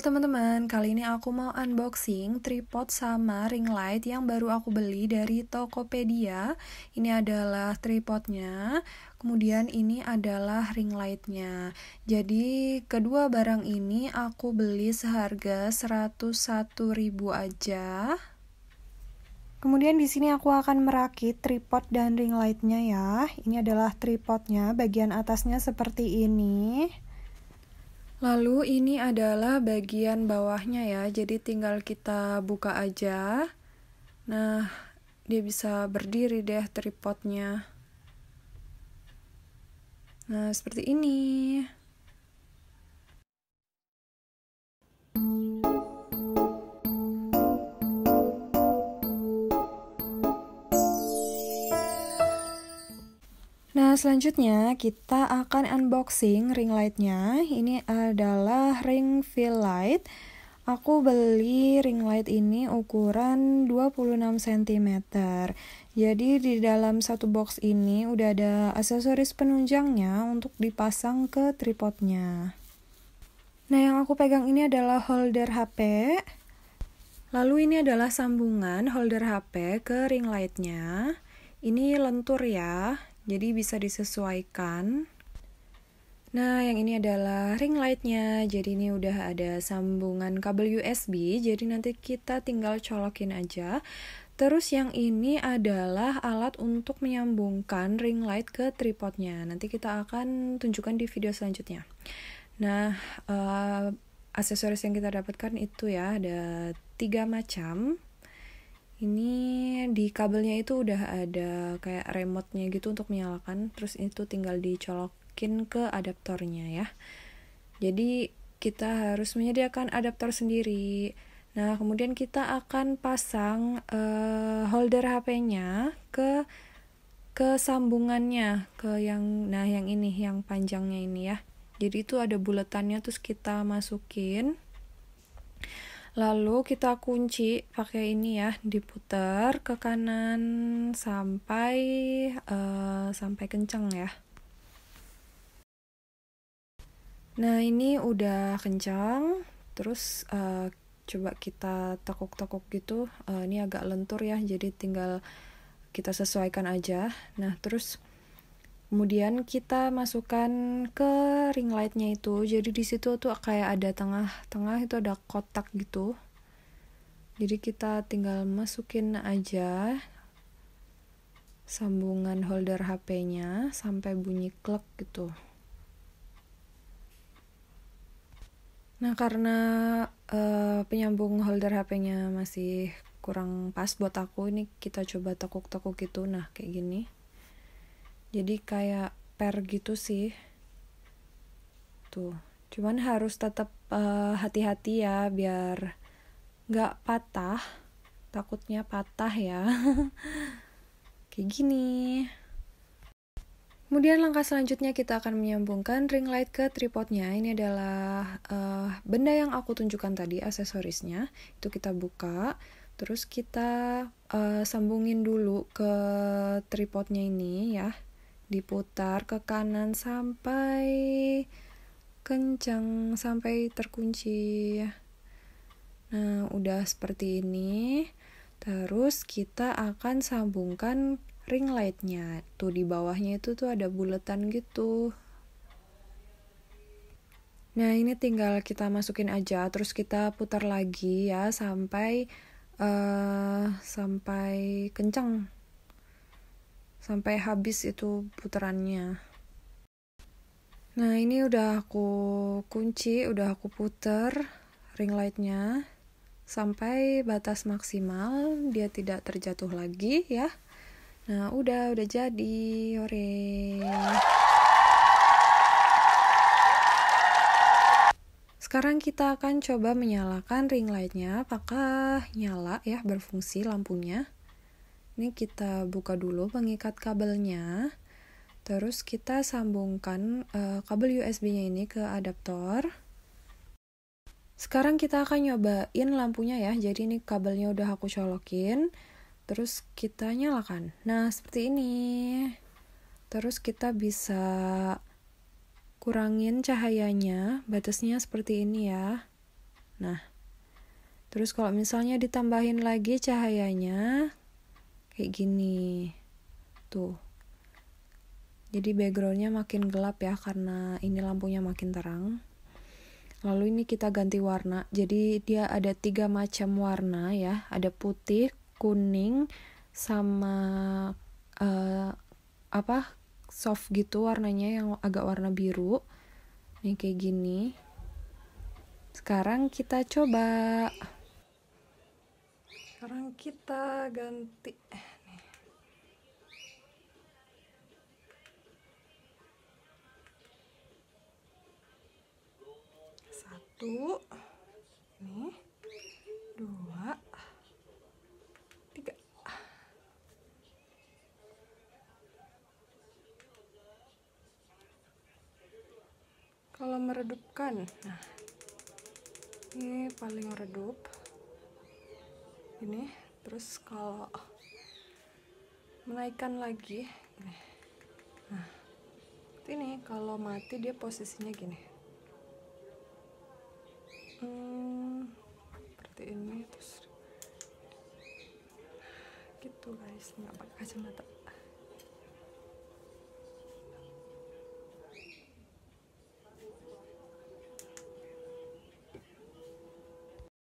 teman-teman, kali ini aku mau unboxing tripod sama ring light yang baru aku beli dari Tokopedia. Ini adalah tripodnya, kemudian ini adalah ring lightnya. Jadi kedua barang ini aku beli seharga 101.000 aja. Kemudian di sini aku akan merakit tripod dan ring lightnya ya. Ini adalah tripodnya, bagian atasnya seperti ini. Lalu ini adalah bagian bawahnya ya, jadi tinggal kita buka aja. Nah, dia bisa berdiri deh tripodnya. Nah, seperti ini. Nah, selanjutnya kita akan unboxing ring lightnya. Ini adalah ring fill light. Aku beli ring light ini ukuran 26 cm. Jadi di dalam satu box ini udah ada aksesoris penunjangnya untuk dipasang ke tripodnya. Nah, yang aku pegang ini adalah holder HP. Lalu ini adalah sambungan holder HP ke ring lightnya. Ini lentur ya jadi bisa disesuaikan Nah, yang ini adalah ring lightnya. Jadi ini udah ada sambungan kabel USB. Jadi nanti kita tinggal colokin aja. Terus yang ini adalah alat untuk menyambungkan ring light ke tripodnya. Nanti kita akan tunjukkan di video selanjutnya. Nah, uh, aksesoris yang kita dapatkan itu ya ada tiga macam ini di kabelnya itu udah ada kayak remote-nya gitu untuk menyalakan terus itu tinggal dicolokin ke adaptornya ya jadi kita harus menyediakan adaptor sendiri nah kemudian kita akan pasang uh, holder HP-nya ke ke sambungannya ke yang nah yang ini yang panjangnya ini ya jadi itu ada buletannya terus kita masukin lalu kita kunci pakai ini ya diputar ke kanan sampai uh, sampai kenceng ya nah ini udah kencang terus uh, coba kita tekuk-tekuk gitu uh, ini agak lentur ya jadi tinggal kita sesuaikan aja nah terus kemudian kita masukkan ke ring lightnya itu jadi di situ tuh kayak ada tengah-tengah itu ada kotak gitu jadi kita tinggal masukin aja sambungan holder HP-nya sampai bunyi klik gitu. Nah, karena uh, penyambung holder HP-nya masih kurang pas buat aku, ini kita coba tekuk-tekuk gitu. Nah, kayak gini jadi kayak per gitu sih tuh cuman harus tetap hati eh, hati-hati ya biar nggak patah takutnya patah ya kayak gini Kemudian langkah selanjutnya kita akan menyambungkan ring light ke tripodnya. Ini adalah uh, benda yang aku tunjukkan tadi, aksesorisnya. Itu kita buka, terus kita uh, sambungin dulu ke tripodnya ini ya diputar ke kanan sampai kencang sampai terkunci nah udah seperti ini terus kita akan sambungkan ring lightnya tuh di bawahnya itu tuh ada buletan gitu Nah, ini tinggal kita masukin aja, terus kita putar lagi ya sampai uh, sampai kencang sampai habis itu puterannya. nah ini udah aku kunci udah aku puter ring lightnya sampai batas maksimal dia tidak terjatuh lagi ya nah udah udah jadi hore Sekarang kita akan coba menyalakan ring lightnya, apakah nyala ya berfungsi lampunya? ini kita buka dulu pengikat kabelnya. Terus kita sambungkan uh, kabel USB-nya ini ke adaptor. Sekarang kita akan nyobain lampunya ya. Jadi ini kabelnya udah aku colokin. Terus kita nyalakan. Nah, seperti ini. Terus kita bisa kurangin cahayanya, batasnya seperti ini ya. Nah. Terus kalau misalnya ditambahin lagi cahayanya, kayak gini tuh jadi backgroundnya makin gelap ya karena ini lampunya makin terang lalu ini kita ganti warna jadi dia ada tiga macam warna ya ada putih kuning sama uh, apa soft gitu warnanya yang agak warna biru Ini kayak gini sekarang kita coba sekarang kita ganti satu nih dua tiga kalau meredupkan nah ini paling redup ini terus kalau menaikkan lagi nah, nah ini kalau mati dia posisinya gini seperti ini terus gitu guys nggak pakai kacamata